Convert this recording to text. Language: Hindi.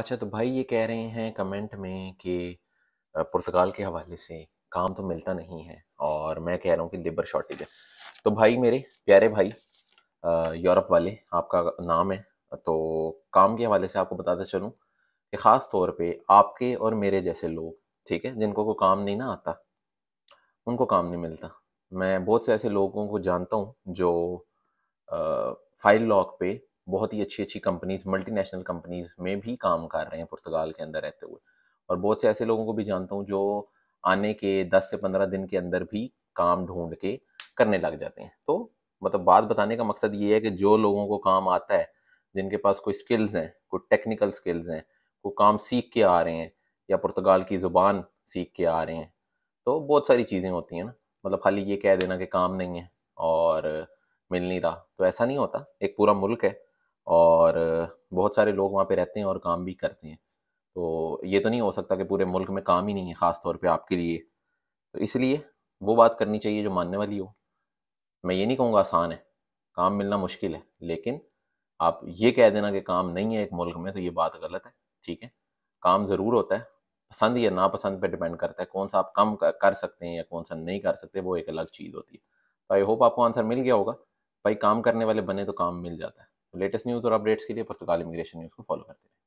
अच्छा तो भाई ये कह रहे हैं कमेंट में कि पुर्तगाल के हवाले से काम तो मिलता नहीं है और मैं कह रहा हूँ कि लेबर शॉर्टेज है तो भाई मेरे प्यारे भाई यूरोप वाले आपका नाम है तो काम के हवाले से आपको बताता चलूँ कि ख़ास तौर पे आपके और मेरे जैसे लोग ठीक है जिनको को काम नहीं ना आता उनको काम नहीं मिलता मैं बहुत से ऐसे लोगों को जानता हूँ जो आ, फाइल लॉक पे बहुत ही अच्छी अच्छी कंपनीज मल्टीनेशनल कंपनीज में भी काम कर रहे हैं पुर्तगाल के अंदर रहते हुए और बहुत से ऐसे लोगों को भी जानता हूँ जो आने के दस से पंद्रह दिन के अंदर भी काम ढूंढ के करने लग जाते हैं तो मतलब बात बताने का मकसद ये है कि जो लोगों को काम आता है जिनके पास कोई स्किल्स हैं कोई टेक्निकल स्किल्स हैं कोई काम सीख के आ रहे हैं या पुर्तगाल की ज़ुबान सीख के आ रहे हैं तो बहुत सारी चीज़ें होती हैं ना मतलब खाली ये कह देना कि काम नहीं है और मिल नहीं रहा तो ऐसा नहीं होता एक पूरा मुल्क है और बहुत सारे लोग वहाँ पे रहते हैं और काम भी करते हैं तो ये तो नहीं हो सकता कि पूरे मुल्क में काम ही नहीं है ख़ास तौर पे आपके लिए तो इसलिए वो बात करनी चाहिए जो मानने वाली हो मैं ये नहीं कहूँगा आसान है काम मिलना मुश्किल है लेकिन आप ये कह देना कि काम नहीं है एक मुल्क में तो ये बात गलत है ठीक है काम ज़रूर होता है पसंद या नापसंद पे डिपेंड करता है कौन सा आप कम कर सकते हैं या कौन सा नहीं कर सकते वो एक अलग चीज़ होती है तो आई होप आपको आंसर मिल गया होगा भाई काम करने वाले बने तो काम मिल जाता है लेटेस्ट न्यूज़ और अपडेट्स के लिए पुर्तगाल इमिग्रेशन न्यूज़ को फॉलो करते हैं